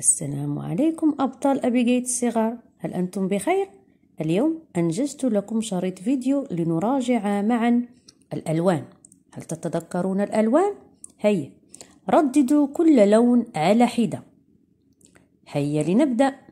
السلام عليكم أبطال أبيجيت الصغار هل أنتم بخير؟ اليوم أنجزت لكم شريط فيديو لنراجع معا الألوان هل تتذكرون الألوان؟ هيا رددوا كل لون على حدة هيا لنبدأ